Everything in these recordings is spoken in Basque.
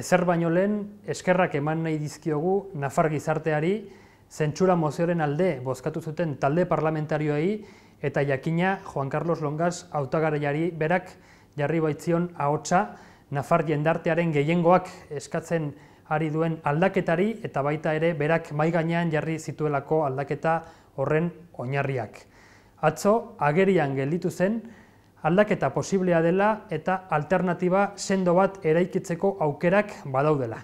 ezer baino lehen eskerrak eman nahi dizkiogu Nafar gizarteari zentsura mozioren alde bozkatu zuten talde parlamentarioei eta jakina Juan Carlos Longaz autagareari berak jarri baitzion ahotsa Nafar jendartearen gehiengoak eskatzen ari duen aldaketari eta baita ere berak mai gainean jarri zituelako aldaketa horren oinarriak. Atzo agerian gelditu zen aldaketa posiblea dela eta alternativa sendo bat eraikitzeko aukerak badaudela.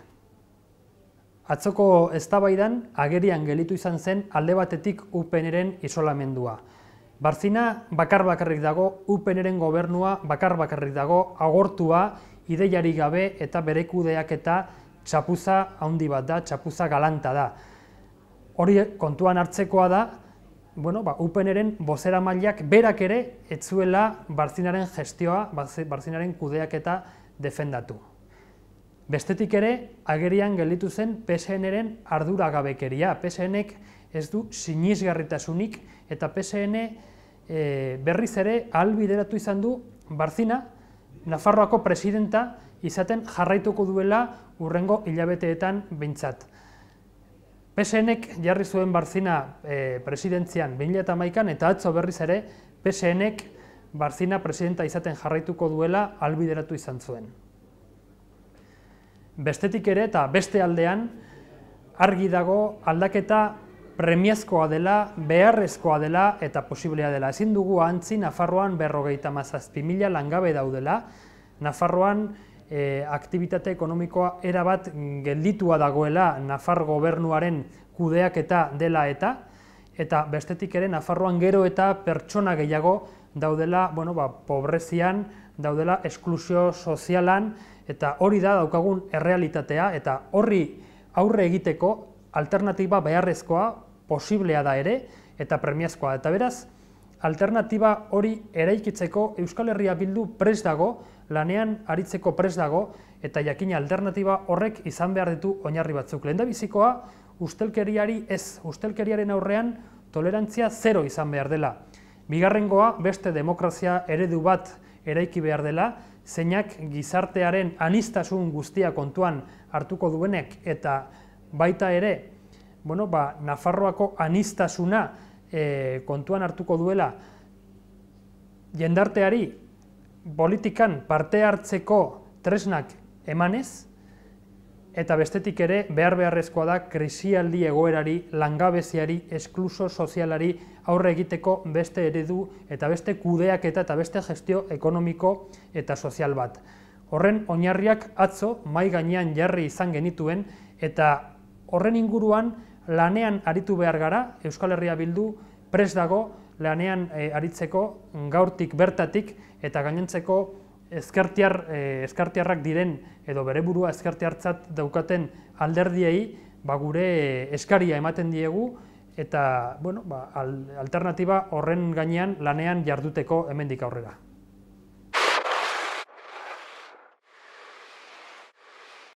Atzoko eztabaidan agerian gelitu izan zen alde batetik UPNren isolamendua. Barzina bakar bakarrik dago UPNren gobernua bakar bakarrik dago agortua ideiari gabe eta berekudeak eta txapuza handi bat da, txapuza galanta da. Hori kontuan hartzekoa da, bueno, ba, bozera mailak berak ere etzuela barzinaren gestioa, barzinaren kudeaketa defendatu. Bestetik ere, agerian gelditu zen PSNren ardura gabekeria. PSNek ez du sinizgarritasunik eta PSN e, eh, berriz ere albideratu izan du barzina Nafarroako presidenta izaten jarraituko duela urrengo hilabeteetan bintzat. PSNek jarri zuen barzina e, eh, presidentzian 2008an eta atzo berriz ere PSNek barzina presidenta izaten jarraituko duela albideratu izan zuen. Bestetik ere eta beste aldean argi dago aldaketa premiazkoa dela, beharrezkoa dela eta posiblea dela. Ezin dugu antzi Nafarroan berrogeita mazazpimila langabe daudela, Nafarroan e, aktivitate ekonomikoa erabat gelditua dagoela Nafar gobernuaren kudeak eta dela eta, eta bestetik ere Nafarroan gero eta pertsona gehiago daudela, bueno, ba, pobrezian, daudela esklusio sozialan, eta hori da daukagun errealitatea, eta horri aurre egiteko alternatiba beharrezkoa posiblea da ere, eta premiazkoa, eta beraz, alternatiba hori eraikitzeko Euskal Herria Bildu prest dago, lanean aritzeko prest dago, eta jakina alternatiba horrek izan behar ditu oinarri batzuk. Lehen da bizikoa, ustelkeriari ez, ustelkeriaren aurrean tolerantzia zero izan behar dela. Bigarren beste demokrazia eredu bat eraiki behar dela, zeinak gizartearen anistasun guztia kontuan hartuko duenek eta baita ere, Bueno, ba, Nafarroako anistasuna e, kontuan hartuko duela jendarteari politikan parte hartzeko tresnak emanez eta bestetik ere behar beharrezkoa da krisialdi egoerari, langabeziari, eskluso sozialari aurre egiteko beste eredu eta beste kudeak eta, eta beste gestio ekonomiko eta sozial bat. Horren oinarriak atzo mai gainean jarri izan genituen eta horren inguruan lanean aritu behar gara, Euskal Herria Bildu pres dago lanean e, aritzeko gaurtik bertatik eta gainentzeko ezkertiar, e, ezkertiarrak diren edo bere burua hartzat daukaten alderdiei ba, gure eh, eskaria ematen diegu eta bueno, ba, alternatiba horren gainean lanean jarduteko hemendik aurrera.